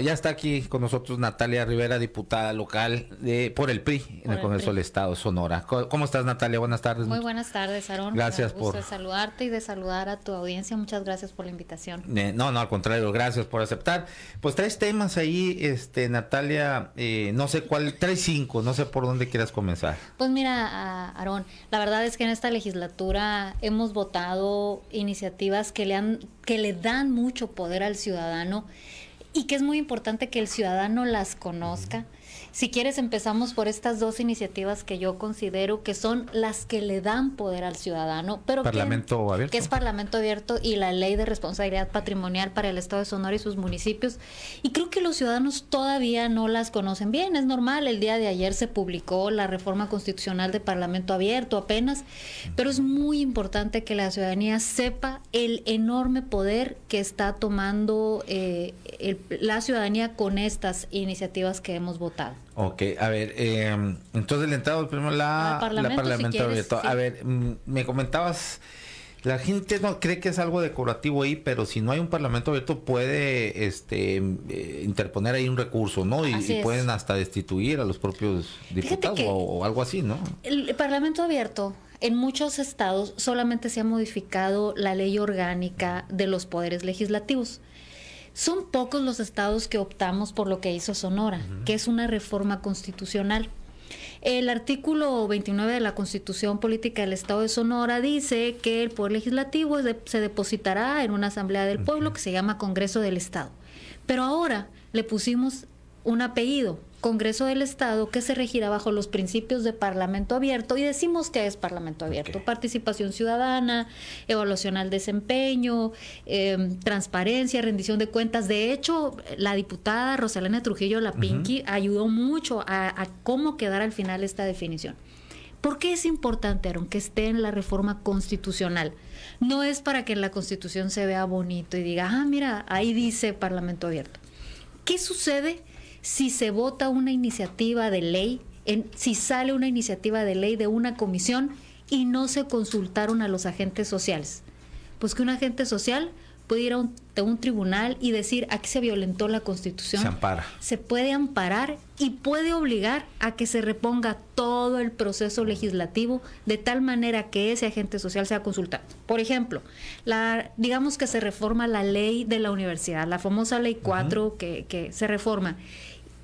ya está aquí con nosotros Natalia Rivera, diputada local de por el PRI en el Congreso del Estado, Sonora. ¿Cómo estás, Natalia? Buenas tardes. Muy buenas tardes, Aarón, Gracias por saludarte y de saludar a tu audiencia. Muchas gracias por la invitación. no, no, al contrario, gracias por aceptar. Pues tres temas ahí, este Natalia, eh, no sé cuál, tres cinco, no sé por dónde quieras comenzar. Pues mira, Aarón, la verdad es que en esta legislatura hemos votado iniciativas que le que le dan mucho poder al ciudadano y que es muy importante que el ciudadano las conozca si quieres, empezamos por estas dos iniciativas que yo considero que son las que le dan poder al ciudadano, pero Parlamento que, abierto. que es Parlamento abierto y la ley de responsabilidad patrimonial para el Estado de Sonora y sus municipios. Y creo que los ciudadanos todavía no las conocen bien, es normal. El día de ayer se publicó la reforma constitucional de Parlamento abierto apenas, pero es muy importante que la ciudadanía sepa el enorme poder que está tomando eh, la ciudadanía con estas iniciativas que hemos votado. Ok, a ver, em, entonces le entrado primero la, ah, la Parlamento abierto. A ver, mm, me comentabas, la gente no cree que es algo decorativo ahí, pero si no hay un Parlamento abierto puede este, em, eh, interponer ahí un recurso, ¿no? Y, pueden hasta destituir a los propios diputados o algo así, ¿no? El Parlamento abierto en muchos estados solamente se ha modificado la ley orgánica de los poderes legislativos. Son pocos los estados que optamos por lo que hizo Sonora, que es una reforma constitucional. El artículo 29 de la Constitución Política del Estado de Sonora dice que el Poder Legislativo se depositará en una Asamblea del Pueblo que se llama Congreso del Estado. Pero ahora le pusimos un apellido, Congreso del Estado, que se regirá bajo los principios de Parlamento Abierto, y decimos que es Parlamento Abierto, participación ciudadana, evaluación al desempeño, em, transparencia, rendición de cuentas. De hecho, la diputada Rosalena Trujillo Lapinqui ayudó mucho a, a cómo quedar al final esta definición. ¿Por qué es importante, Aaron, que esté en la reforma constitucional? No es para que en la constitución se vea bonito y diga, ah, mira, ahí dice Parlamento Abierto. ¿Qué sucede si se vota una iniciativa de ley, en, si sale una iniciativa de ley de una comisión y no se consultaron a los agentes sociales. Pues que un agente social puede ir a un, tribunal y decir, aquí se violentó la constitución. Se ampara. Se puede amparar y puede obligar a que se reponga todo el proceso legislativo de tal manera que ese agente social sea consultado. Por ejemplo, la, digamos que se reforma la ley de la universidad, la famosa ley 4 que se reforma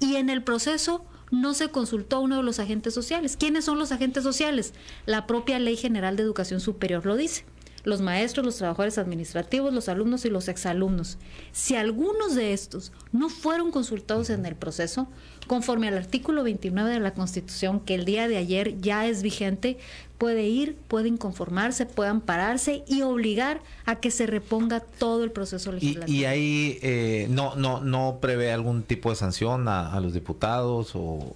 y en el proceso no se consultó a uno de los agentes sociales. ¿Quiénes son los agentes sociales? La propia Ley General de Educación Superior lo dice. Los maestros, los trabajadores administrativos, los alumnos y los exalumnos. Si algunos de estos no fueron consultados en el proceso, conforme al artículo 29 de la Constitución, que el día de ayer ya es vigente, puede ir, puede inconformarse, puedan ampararse y obligar a que se reponga todo el proceso legislativo. Y, ahí eh, no, no, no prevé algún tipo de sanción a, los diputados o,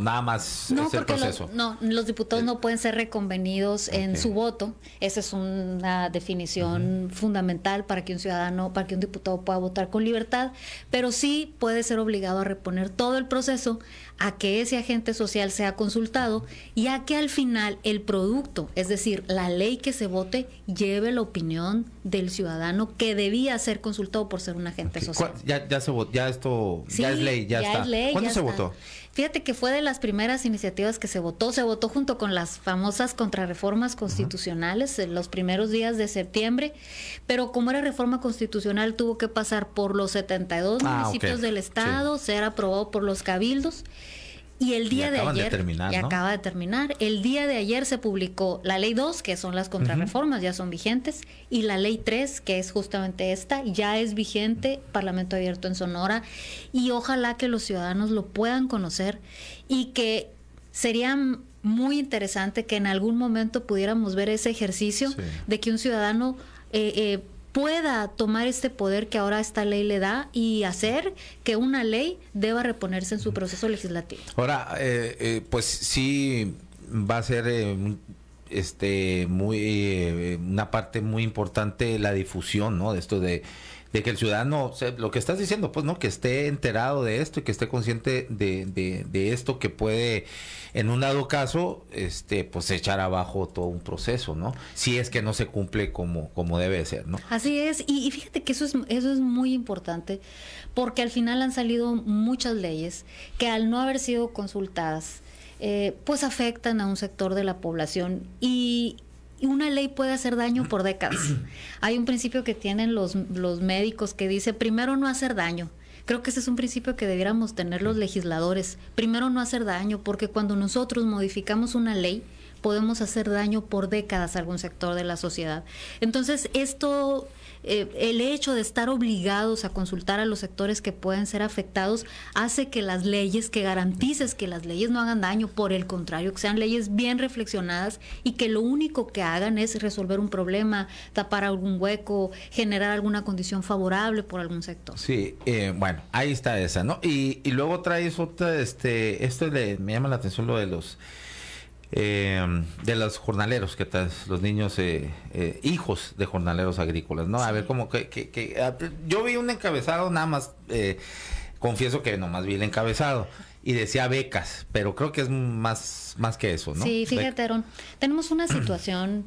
nada más no, proceso. no, los diputados eh. no pueden ser reconvenidos en su voto. Esa es una definición fundamental para que un ciudadano, para que un diputado pueda votar con libertad, pero sí puede ser obligado a reponer todo el proceso a que ese agente social sea consultado y a que al final el producto, es decir, la ley que se vote, lleve la opinión del ciudadano que debía ser consultado por ser un agente social. Ya, ya, se ya esto, ya es ley, ya, está. ¿Cuándo se votó? Fíjate que fue de las primeras iniciativas que se votó. Se votó junto con las famosas contrarreformas constitucionales en los primeros días de septiembre, pero como era reforma constitucional, tuvo que pasar por los 72 ah, municipios del Estado, ser aprobado por los cabildos. Y el día de ayer. acaba de terminar. El día de ayer se publicó la ley 2, que son las contrarreformas, ya son vigentes, y la ley 3, que es justamente esta, ya es vigente, Parlamento Abierto en Sonora, y ojalá que los ciudadanos lo puedan conocer y que sería muy interesante que en algún momento pudiéramos ver ese ejercicio de que un ciudadano eh, eh, pueda tomar este poder que ahora esta ley le da y hacer que una ley deba reponerse en su proceso legislativo. Ahora, eh, eh, pues sí va a ser eh, este muy una parte muy importante la difusión, ¿no? De esto de de que el ciudadano, lo que estás diciendo, pues no, que esté enterado de esto y que esté consciente de, de, esto que puede, en un dado caso, este, pues echar abajo todo un proceso, ¿no? Si es que no se cumple como, como debe ser, ¿no? Así es, y, fíjate que eso es, eso es muy importante, porque al final han salido muchas leyes que al no haber sido consultadas, eh, pues afectan a un sector de la población y, y una ley puede hacer daño por décadas. Hay un principio que tienen los, los médicos que dice, primero no hacer daño. Creo que ese es un principio que debiéramos tener los legisladores. Primero no hacer daño, porque cuando nosotros modificamos una ley, podemos hacer daño por décadas a algún sector de la sociedad. Entonces, esto, eh, el hecho de estar obligados a consultar a los sectores que pueden ser afectados, hace que las leyes, que garantices que las leyes no hagan daño, por el contrario, que sean leyes bien reflexionadas y que lo único que hagan es resolver un problema, tapar algún hueco, generar alguna condición favorable por algún sector. Sí, eh, bueno, ahí está esa, ¿no? Y, luego traes otra, este, esto me llama la atención lo de los eh, de los jornaleros, que los niños eh, eh, hijos de jornaleros agrícolas, ¿no? A ver, como que, que, yo vi un encabezado nada más, eh, confieso que nomás vi el encabezado. Y decía becas, pero creo que es más, más que eso, ¿no? Sí, fíjate, Aaron. Tenemos una situación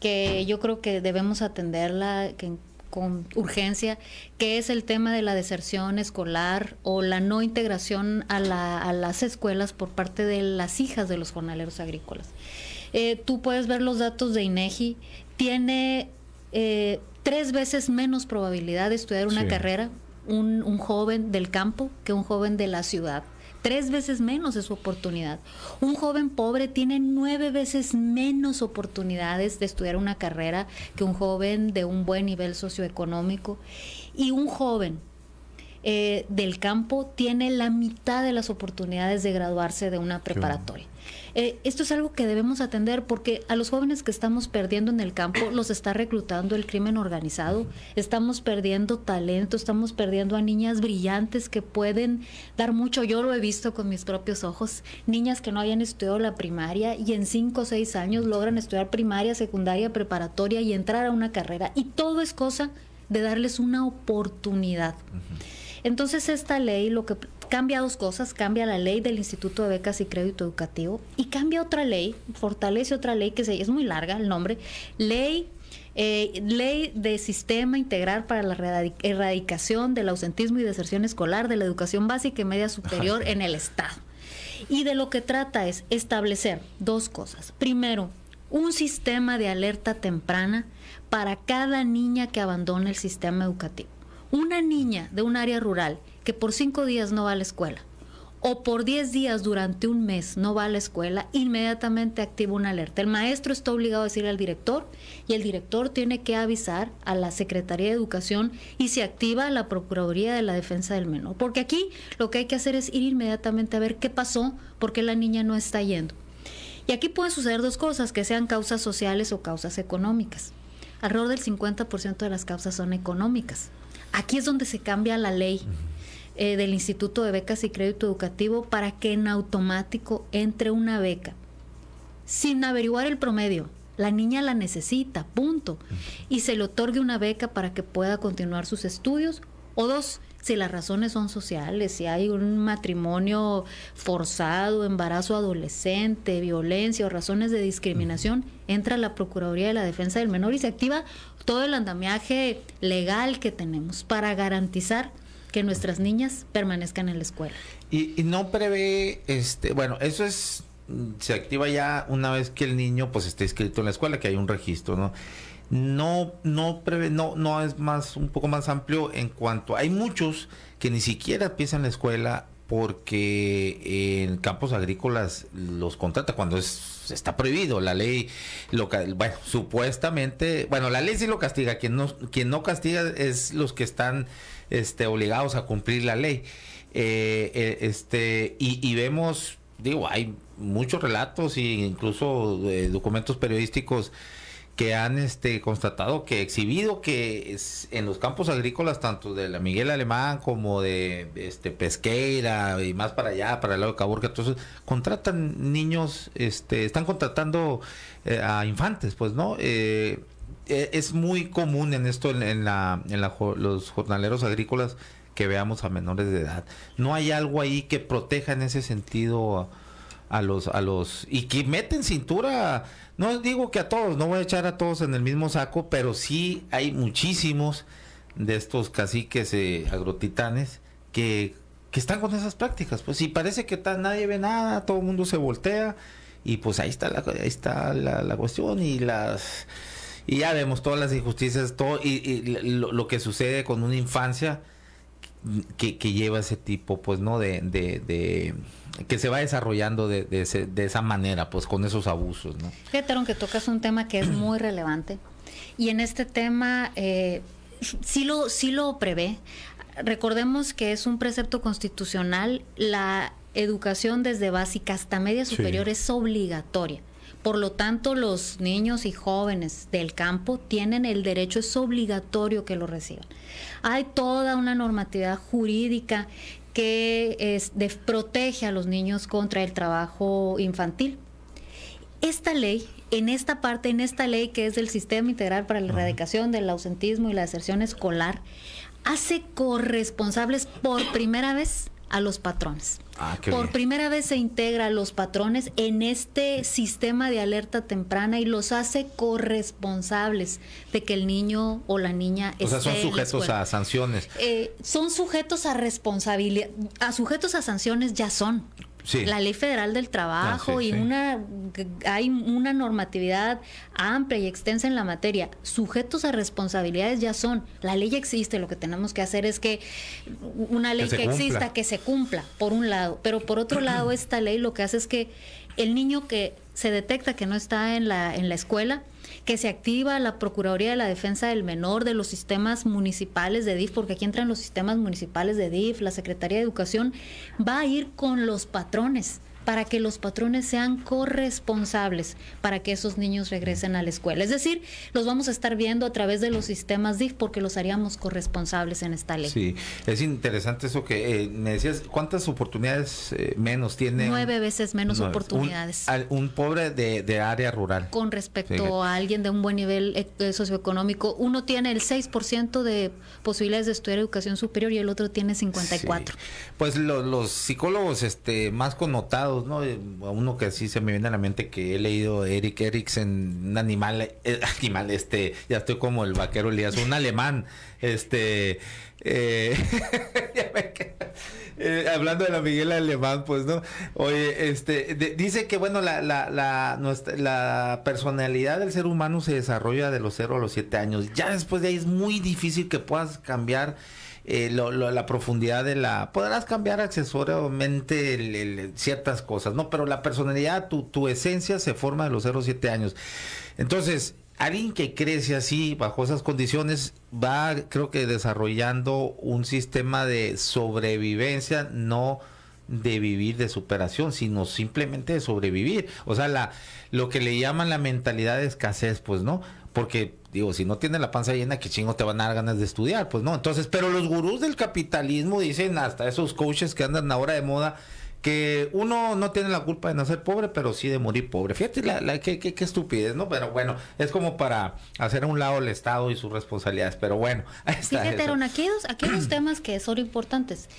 que yo creo que debemos atenderla, que con urgencia, que es el tema de la deserción escolar o la no integración a, las escuelas por parte de las hijas de los jornaleros agrícolas. Eh, tú puedes ver los datos de INEGI, tiene eh, tres veces menos probabilidad de estudiar una carrera un joven del campo que un joven de la ciudad tres veces menos es su oportunidad. Un joven pobre tiene nueve veces menos oportunidades de estudiar una carrera que un joven de un buen nivel socioeconómico. Y un joven eh, del campo tiene la mitad de las oportunidades de graduarse de una preparatoria. Eh, esto es algo que debemos atender porque a los jóvenes que estamos perdiendo en el campo los está reclutando el crimen organizado, estamos perdiendo talento, estamos perdiendo a niñas brillantes que pueden dar mucho. Yo lo he visto con mis propios ojos, niñas que no hayan estudiado la primaria y en cinco o seis años logran estudiar primaria, secundaria, preparatoria y entrar a una carrera. Y todo es cosa de darles una oportunidad. Entonces esta ley lo que cambia dos cosas, cambia la ley del Instituto de Becas y Crédito Educativo y cambia otra ley, fortalece otra ley que se, es muy larga el nombre, ley eh, ley de sistema integral para la erradicación del ausentismo y deserción escolar de la educación básica y media superior en el Estado. Y de lo que trata es establecer dos cosas. Primero, un sistema de alerta temprana para cada niña que abandona el sistema educativo. Una niña de un área rural que por cinco días no va a la escuela o por diez días durante un mes no va a la escuela, inmediatamente activa una alerta. El maestro está obligado a decirle al director y el director tiene que avisar a la Secretaría de Educación y se activa la Procuraduría de la Defensa del Menor. Porque aquí lo que hay que hacer es ir inmediatamente a ver qué pasó, porque la niña no está yendo. Y aquí pueden suceder dos cosas, que sean causas sociales o causas económicas. Alrededor del 50% de las causas son económicas. Aquí es donde se cambia la ley. Eh, del Instituto de Becas y Crédito Educativo para que en automático entre una beca, sin averiguar el promedio. La niña la necesita, punto. Y se le otorgue una beca para que pueda continuar sus estudios. O dos, si las razones son sociales, si hay un matrimonio forzado, embarazo adolescente, violencia o razones de discriminación, entra la Procuraduría de la Defensa del Menor y se activa todo el andamiaje legal que tenemos para garantizar que nuestras niñas permanezcan en la escuela. Y, no prevé, este, bueno, eso es, mm, se activa ya una vez que el niño pues esté inscrito en la escuela, que hay un registro, ¿no? no no prevé, no no es más un poco más amplio en cuanto hay muchos que ni siquiera empiezan la escuela porque en campos agrícolas los contrata cuando es, está prohibido la ley lo, bueno supuestamente bueno la ley sí lo castiga quien no quien no castiga es los que están este obligados a cumplir la ley eh, eh, este y, vemos digo hay muchos relatos e incluso eh, documentos periodísticos que han este, constatado que exhibido que es, en los campos agrícolas, tanto de la Miguel Alemán como de este, Pesqueira y más para allá, para el lado de Caborca, entonces contratan niños, este, están contratando eh, a infantes, pues, ¿no? Eh, e, es muy común en esto, en, la, en la, los jornaleros agrícolas, que veamos a menores de edad. No hay algo ahí que proteja en ese sentido los, a los, y que meten cintura no digo que a todos, no voy a echar a todos en el mismo saco, pero sí hay muchísimos de estos caciques eh, agrotitanes que, están con esas prácticas. Pues si parece que tan, nadie ve nada, todo el mundo se voltea y pues ahí está la, está la, cuestión y las... Y ya vemos todas las injusticias, todo y, lo que sucede con una infancia que, lleva ese tipo, pues, ¿no? De, de, que se va desarrollando de, esa manera, pues, con esos abusos, ¿no? Fíjate, que tocas un tema que es muy relevante. Y en este tema, eh, sí, lo, sí lo prevé. Recordemos que es un precepto constitucional, la educación desde básica hasta media superior es obligatoria. Por lo tanto, los niños y jóvenes del campo tienen el derecho, es obligatorio que lo reciban. Hay toda una normatividad jurídica que protege a los niños contra el trabajo infantil. Esta ley, en esta parte, en esta ley que es del Sistema Integral para la Erradicación del Ausentismo y la Deserción Escolar, hace corresponsables por primera vez a los patrones. Ah, Por primera vez se integra a los patrones en este sistema de alerta temprana y los hace corresponsables de que el niño o la niña o sea, son sujetos a sanciones. Eh, son sujetos a responsabilidad, a sujetos a sanciones ya son la Ley Federal del Trabajo ah, y una hay una normatividad amplia y extensa en la materia. Sujetos a responsabilidades ya son. La ley existe, lo que tenemos que hacer es que una ley que, que exista que se cumpla por un lado, pero por otro lado esta ley lo que hace es que el niño que se detecta que no está en la en la escuela que se activa la Procuraduría de la Defensa del Menor de los sistemas municipales de DIF, porque aquí entran los sistemas municipales de DIF, la Secretaría de Educación, va a ir con los patrones para que los patrones sean corresponsables para que esos niños regresen a la escuela. Es decir, los vamos a estar viendo a través de los sistemas DIF porque los haríamos corresponsables en esta ley. Sí, es interesante eso que eh, me decías, ¿cuántas oportunidades eh, menos tiene? Nueve veces menos oportunidades. Un, pobre de, área rural. Con respecto a alguien de un buen nivel eh, socioeconómico, uno tiene el 6% de posibilidades de estudiar educación superior y el otro tiene 54. Pues los psicólogos este, más connotados ¿no? Eh, a uno que sí se me viene a la mente que he leído Eric Eriksen, un animal, eh, animal, este, ya estoy como el vaquero Elías, un alemán, este, eh, hablando de la Miguel Alemán, pues, ¿no? Oye, este, dice que, bueno, la, nuestra, la personalidad del ser humano se desarrolla de los 0 a los 7 años. Ya después de ahí es muy difícil que puedas cambiar eh, lo, la profundidad de la... Podrás cambiar accesoriamente ciertas cosas, ¿no? Pero la personalidad, tu, tu esencia se forma de los 0 a 7 años. Entonces, alguien que crece así, bajo esas condiciones, va, creo que desarrollando un sistema de sobrevivencia, no de vivir de superación, sino simplemente de sobrevivir. O sea, la, lo que le llaman la mentalidad de escasez, pues, ¿no? porque digo, si no tienes la panza llena, qué chingo te van a dar ganas de estudiar, pues no. Entonces, pero los gurús del capitalismo dicen hasta esos coaches que andan ahora de moda que uno no tiene la culpa de nacer pobre, pero sí de morir pobre. Fíjate la, la qué, qué, estupidez, ¿no? Pero bueno, es como para hacer a un lado el Estado y sus responsabilidades. Pero bueno, ahí está. Fíjate, Aaron, hay temas que son importantes.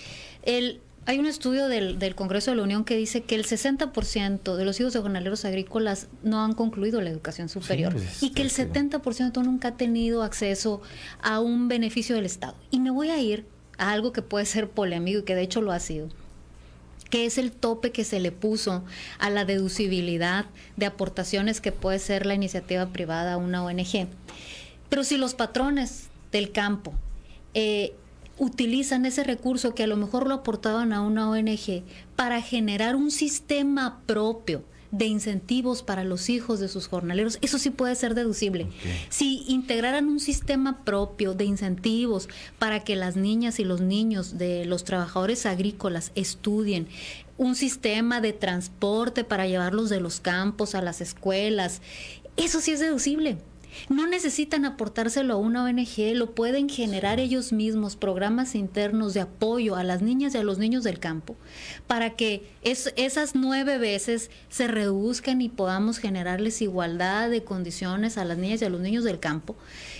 El hay un estudio del, Congreso de la Unión que dice que el 60% de los hijos de jornaleros agrícolas no han concluido la educación superior pues, y que el 70% este, este, nunca ha tenido acceso a un beneficio del Estado. Y me voy a ir a algo que puede ser polémico y que de hecho lo ha sido que es el tope que se le puso a la deducibilidad de aportaciones que puede ser la iniciativa privada, una ONG. Pero si los patrones del campo eh, utilizan ese recurso que a lo mejor lo aportaban a una ONG para generar un sistema propio de incentivos para los hijos de sus jornaleros, eso sí puede ser deducible. Si integraran un sistema propio de incentivos para que las niñas y los niños de los trabajadores agrícolas estudien, un sistema de transporte para llevarlos de los campos a las escuelas, eso sí es deducible. No necesitan aportárselo a una ONG, lo pueden generar ellos mismos, programas internos de apoyo a las niñas y a los niños del campo, para que esas nueve veces se reduzcan y podamos generarles igualdad de condiciones a las niñas y a los niños del campo,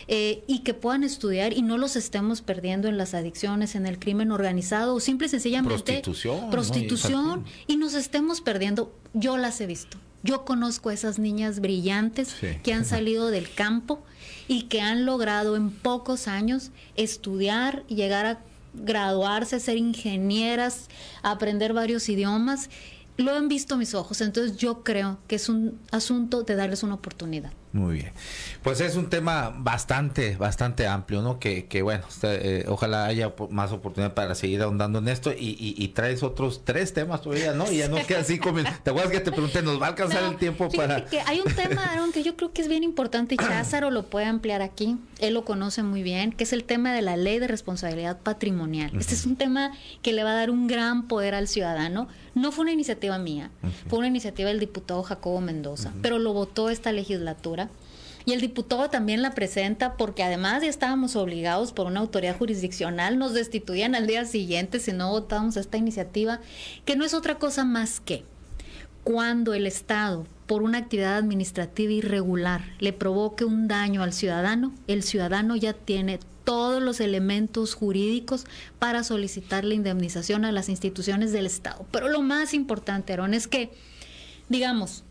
eh, y que puedan estudiar y no los estemos perdiendo en las adicciones, en el crimen organizado, o simple y sencillamente prostitución. y nos estemos perdiendo. Yo las he visto. Yo conozco a esas niñas brillantes que han salido del campo y que han logrado en pocos años estudiar, llegar a graduarse, ser ingenieras, aprender varios idiomas. Lo han visto mis ojos, entonces yo creo que es un asunto de darles una oportunidad. Muy bien. Pues es un tema bastante, bastante amplio, ¿no? Que, que bueno, eh, ojalá haya más oportunidad para seguir ahondando en esto y, y, traes otros tres temas todavía, ¿no? Y ya no queda así como... ¿Te acuerdas que te pregunté, nos va a alcanzar el tiempo para...? Que hay un tema, Aaron, que yo creo que es bien importante y Cházaro lo puede ampliar aquí, él lo conoce muy bien, que es el tema de la ley de responsabilidad patrimonial. Este es un tema que le va a dar un gran poder al ciudadano. No fue una iniciativa mía, fue una iniciativa del diputado Jacobo Mendoza, pero lo votó esta legislatura y el diputado también la presenta porque además ya estábamos obligados por una autoridad jurisdiccional, nos destituían al día siguiente si no votábamos esta iniciativa, que no es otra cosa más que cuando el Estado, por una actividad administrativa irregular, le provoque un daño al ciudadano, el ciudadano ya tiene todos los elementos jurídicos para solicitar la indemnización a las instituciones del Estado. Pero lo más importante, Aaron, es que, digamos,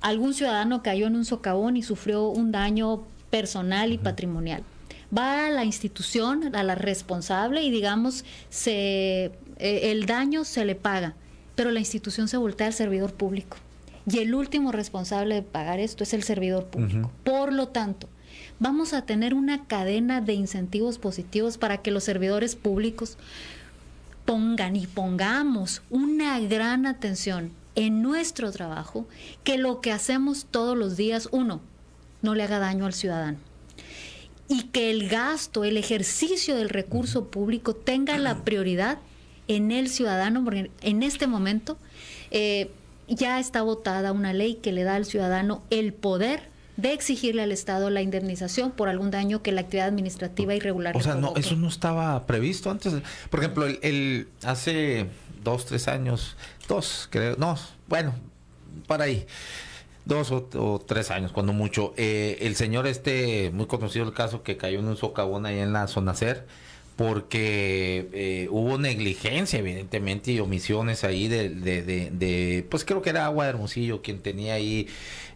algún ciudadano cayó en un socavón y sufrió un daño personal y patrimonial. Va a la institución, a la responsable y digamos, eh, el daño se le paga, pero la institución se voltea al servidor público. Y el último responsable de pagar esto es el servidor público. Por lo tanto, vamos a tener una cadena de incentivos positivos para que los servidores públicos pongan y pongamos una gran atención en nuestro trabajo que lo que hacemos todos los días, uno, no le haga daño al ciudadano. Y que el gasto, el ejercicio del recurso público tenga la prioridad en el ciudadano, porque en este momento eh, ya está votada una ley que le da al ciudadano el poder de exigirle al Estado la indemnización por algún daño que la actividad administrativa irregular. O sea, no, eso no estaba previsto antes. Por ejemplo, el, hace dos, tres años, dos, creo, no, bueno, para ahí dos o, tres años, cuando mucho. Eh, el señor este, muy conocido el caso, que cayó en un socavón ahí en la zona CER, porque eh, hubo negligencia, evidentemente, y omisiones ahí de, pues creo que era Agua de Hermosillo quien tenía ahí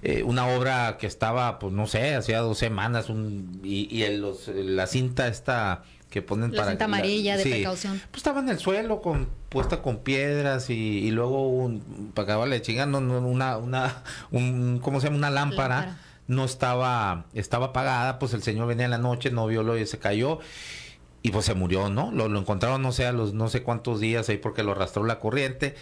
eh, una obra que estaba, pues no sé, hacía dos semanas, un, y, y la cinta esta que ponen la para... Cinta amarilla de precaución. Pues estaba en el suelo, con, puesta con piedras, y, y luego, un, para acabarle chingando, una, una, ¿cómo se llama? Una lámpara. no estaba estaba apagada, pues el señor venía en la noche, no vio lo y se cayó y pues se murió, ¿no? Lo, encontraron, no sé, a los no sé cuántos días ahí porque lo arrastró la corriente.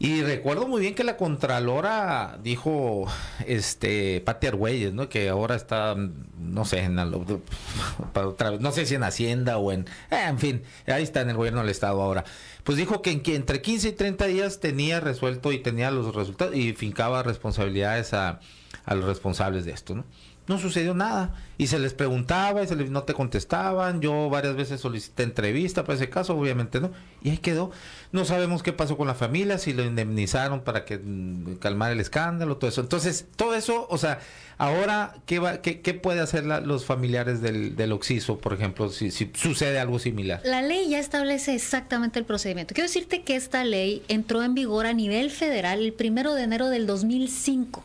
Y recuerdo muy bien que la Contralora dijo, este, Pati Argüelles, ¿no? Que ahora está, no sé, en no sé si en Hacienda o en, eh, en fin, ahí está en el gobierno del Estado ahora. Pues dijo que, entre 15 y 30 días tenía resuelto y tenía los resultados y fincaba responsabilidades a los responsables de esto, ¿no? no sucedió nada. Y se les preguntaba y se les, no te contestaban. Yo varias veces solicité entrevista para ese caso, obviamente no. Y ahí quedó. No sabemos qué pasó con la familia, si lo indemnizaron para que mm, calmar el escándalo, todo eso. Entonces, todo eso, o sea, ahora, ¿qué, va, qué, qué puede hacer la, los familiares del, del Oxiso, por ejemplo, si, si sucede algo similar? La ley ya establece exactamente el procedimiento. Quiero decirte que esta ley entró en vigor a nivel federal el primero de enero del 2005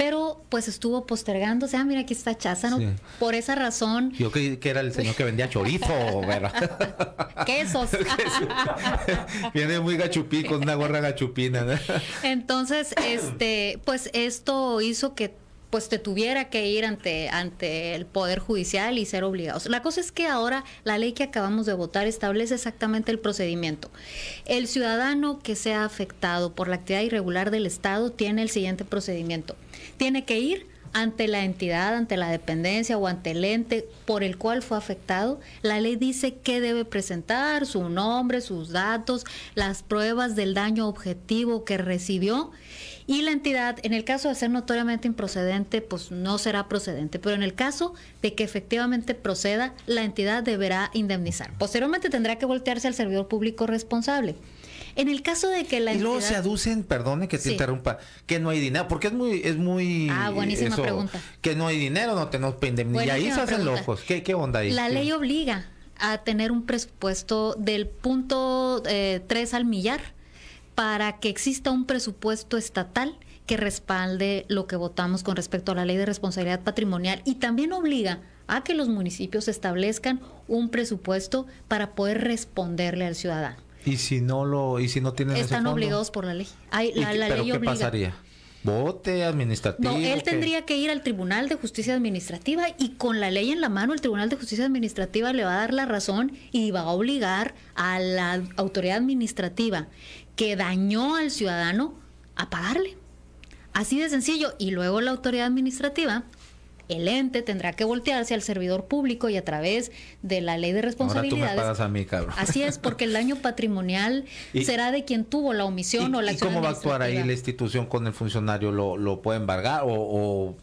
pero pues estuvo postergándose. sea, ah, mira, aquí está Chazano, no Por esa razón. Yo creí que era el señor que vendía chorizo, ¿verdad? Quesos. Viene muy gachupí con una gorra gachupina. ¿no? Entonces, este, pues esto hizo que pues te tuviera que ir ante, ante el Poder Judicial y ser obligados. La cosa es que ahora la ley que acabamos de votar establece exactamente el procedimiento. El ciudadano que sea afectado por la actividad irregular del Estado tiene el siguiente procedimiento. Tiene que ir ante la entidad, ante la dependencia o ante el ente por el cual fue afectado, la ley dice que debe presentar, su nombre, sus datos, las pruebas del daño objetivo que recibió y la entidad, en el caso de ser notoriamente improcedente, pues no será procedente, pero en el caso de que efectivamente proceda, la entidad deberá indemnizar. Posteriormente tendrá que voltearse al servidor público responsable. En el caso de que la... Y luego se aducen, perdone que te interrumpa, que no hay dinero, porque es muy... Es muy ah, buenísima eh, pregunta. Que no hay dinero, no tenemos pandemia, Y ahí se hacen locos. ¿Qué, onda ahí? La ley obliga a tener un presupuesto del punto 3 eh, al millar para que exista un presupuesto estatal que respalde lo que votamos con respecto a la ley de responsabilidad patrimonial y también obliga a que los municipios establezcan un presupuesto para poder responderle al ciudadano. Y si no lo, y si no tienen están obligados por la ley. la, qué pasaría? Vote administrativo. No, él tendría que ir al Tribunal de Justicia Administrativa y con la ley en la mano el Tribunal de Justicia Administrativa le va a dar la razón y va a obligar a la autoridad administrativa que dañó al ciudadano a pagarle. Así de sencillo. Y luego la autoridad administrativa el ente tendrá que voltearse al servidor público y a través de la ley de responsabilidad Ahora tú me pagas a mí, cabrón. Así es, porque el daño patrimonial será de quien tuvo la omisión o la ¿Y cómo va a actuar ahí la institución con el funcionario? ¿Lo, puede embargar? O,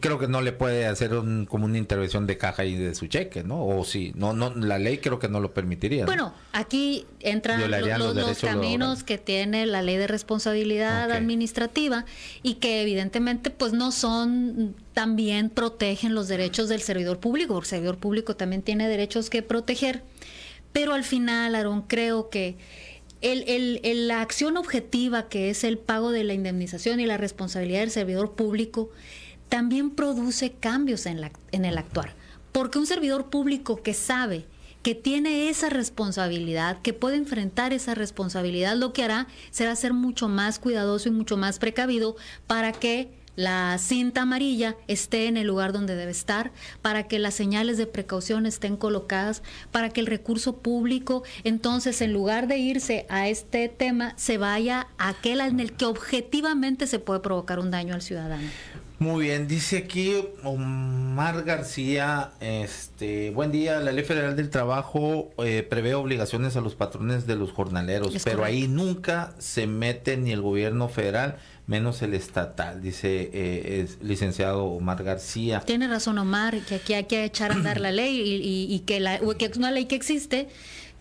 creo que no le puede hacer como una intervención de caja y de su cheque, ¿no? O sí, no, no, la ley creo que no lo permitiría. Bueno, aquí entran los, dos caminos que tiene la ley de responsabilidad administrativa y que evidentemente pues no son también protegen los derechos del servidor público. El servidor público también tiene derechos que proteger. Pero al final, Aarón, creo que la acción objetiva que es el pago de la indemnización y la responsabilidad del servidor público también produce cambios en, en el actuar. Porque un servidor público que sabe que tiene esa responsabilidad, que puede enfrentar esa responsabilidad, lo que hará será ser mucho más cuidadoso y mucho más precavido para que la cinta amarilla esté en el lugar donde debe estar, para que las señales de precaución estén colocadas, para que el recurso público, entonces, en lugar de irse a este tema, se vaya a aquel en el que objetivamente se puede provocar un daño al ciudadano. Muy bien, dice aquí Omar García, este, buen día, la Ley Federal del Trabajo eh, prevé obligaciones a los patrones de los jornaleros, pero ahí nunca se mete ni el gobierno federal menos el estatal, dice eh, licenciado Omar García. Tiene razón Omar, que aquí hay que echar a andar la ley y, que, la, que es una ley que existe,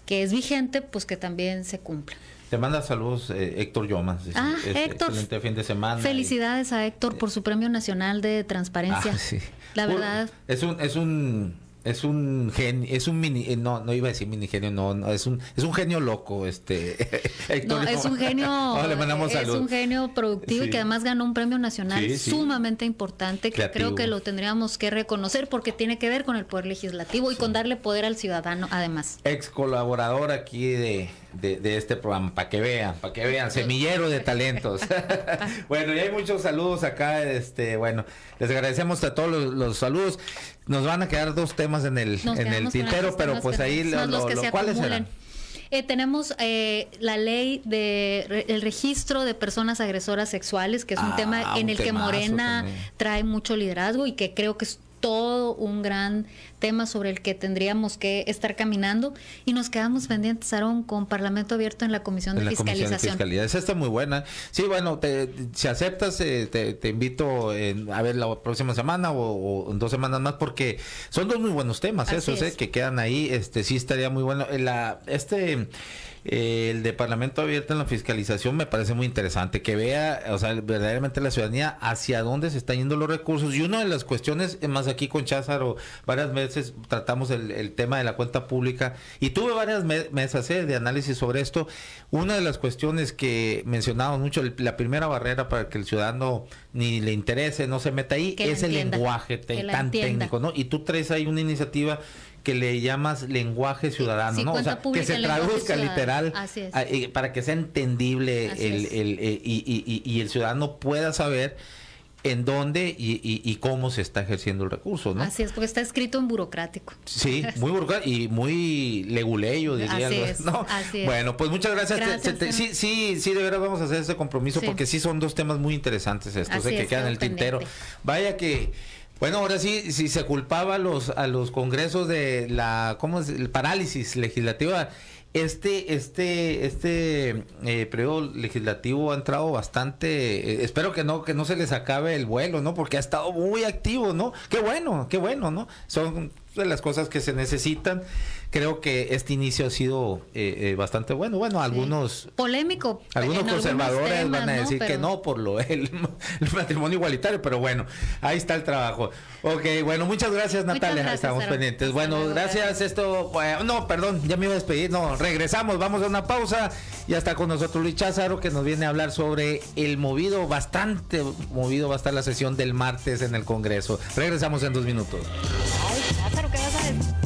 que es vigente, pues que también se cumpla. Te manda saludos eh, Héctor Yomas. Ah, este Excelente fin de semana. Felicidades a Héctor por su Premio Nacional de Transparencia. Ah, la verdad. es un, es un es un genio, es un mini, eh, no, no iba a decir mini genio, no, es un, es un genio loco, este. es un genio, productivo y que además ganó un premio nacional sumamente importante que creo que lo tendríamos que reconocer porque tiene que ver con el poder legislativo y con darle poder al ciudadano, además. Ex colaborador aquí de de, este programa, para que vean, para que vean, semillero de talentos. bueno, y hay muchos saludos acá, este, bueno, les agradecemos a todos los, saludos. Nos van a quedar dos temas en el, en el tintero, pero pues ahí lo, lo, eh, tenemos eh, la ley de el registro de personas agresoras sexuales, que es un ah, tema en el que Morena trae mucho liderazgo y que creo que es todo un gran tema sobre el que tendríamos que estar caminando y nos quedamos pendientes, aaron con Parlamento Abierto en la Comisión de la Fiscalización. Comisión de Esa está muy buena. Sí, bueno, si aceptas, eh, te, invito a ver la próxima semana o, dos semanas más porque son dos muy buenos temas, ¿eh? eso ¿eh? sé, que quedan ahí. Este Sí estaría muy bueno. La, este... el de Parlamento Abierto en la Fiscalización me parece muy interesante, que vea, o sea, verdaderamente la ciudadanía hacia dónde se están yendo los recursos. Y una de las cuestiones, más aquí con Cházaro varias veces, tratamos el, tema de la cuenta pública y tuve varias mesas eh, de análisis sobre esto. Una de las cuestiones que mencionamos mucho, la primera barrera para que el ciudadano ni le interese, no se meta ahí, es el lenguaje tan técnico, Y tú traes ahí una iniciativa que le llamas lenguaje ciudadano, que se traduzca literal eh, para que sea entendible el, eh, y el ciudadano pueda saber en dónde y, cómo se está ejerciendo el recurso, ¿no? Así es, porque está escrito en burocrático. Sí, muy burocrático y muy leguleyo, diría. Así es, Bueno, pues muchas gracias. sí, sí, sí, de verdad vamos a hacer ese compromiso porque sí son dos temas muy interesantes estos eh, que quedan en el tintero. Vaya que... Bueno, ahora sí, si se culpaba a los, a los congresos de la ¿cómo es? El parálisis legislativa, este, este, este eh, periodo legislativo ha entrado bastante. Eh, espero que no, que no se les acabe el vuelo, ¿no? Porque ha estado muy activo, ¿no? Qué bueno, qué bueno, ¿no? Son de las cosas que se necesitan. Creo que este inicio ha sido eh, eh, bastante bueno. Bueno, algunos... Polémico. Algunos conservadores van a decir que no por lo el, matrimonio igualitario, pero bueno, ahí está el trabajo. Ok, bueno, muchas gracias Natalia, estamos pendientes. Bueno, gracias. Esto, no, perdón, ya me iba a despedir. No, regresamos, vamos a una pausa. y está con nosotros Luis Cházaro que nos viene a hablar sobre el movido, bastante movido va a estar la sesión del martes en el Congreso. Regresamos en dos minutos. que vas a decir.